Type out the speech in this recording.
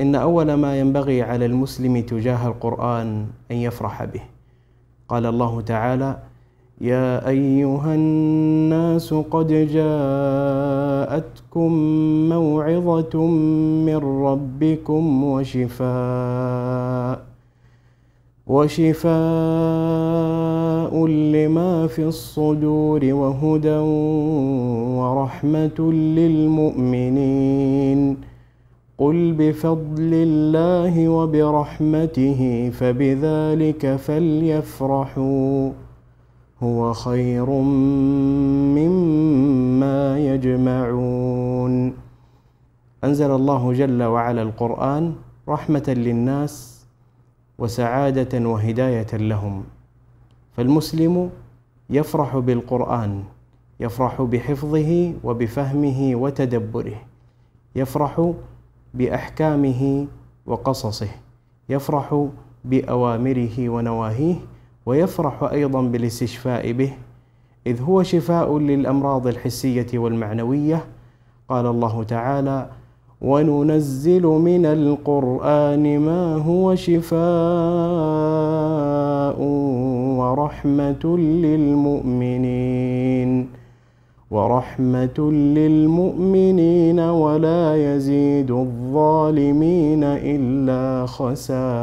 إن أول ما ينبغي على المسلم تجاه القرآن أن يفرح به قال الله تعالى يا أيها الناس قد جاءتكم موعظة من ربكم وشفاء وشفاء لما في الصدور وهدى ورحمة للمؤمنين قل بفضل الله وبرحمته فبذلك فليفرحوا هو خير مما يجمعون انزل الله جل وعلا القران رحمه للناس وسعاده وهدايه لهم فالمسلم يفرح بالقران يفرح بحفظه وبفهمه وتدبره يفرح باحكامه وقصصه يفرح باوامره ونواهيه ويفرح ايضا بالاستشفاء به اذ هو شفاء للامراض الحسيه والمعنويه قال الله تعالى وننزل من القران ما هو شفاء ورحمه للمؤمنين ورحمة للمؤمنين ولا يزيد الظالمين إلا خساراً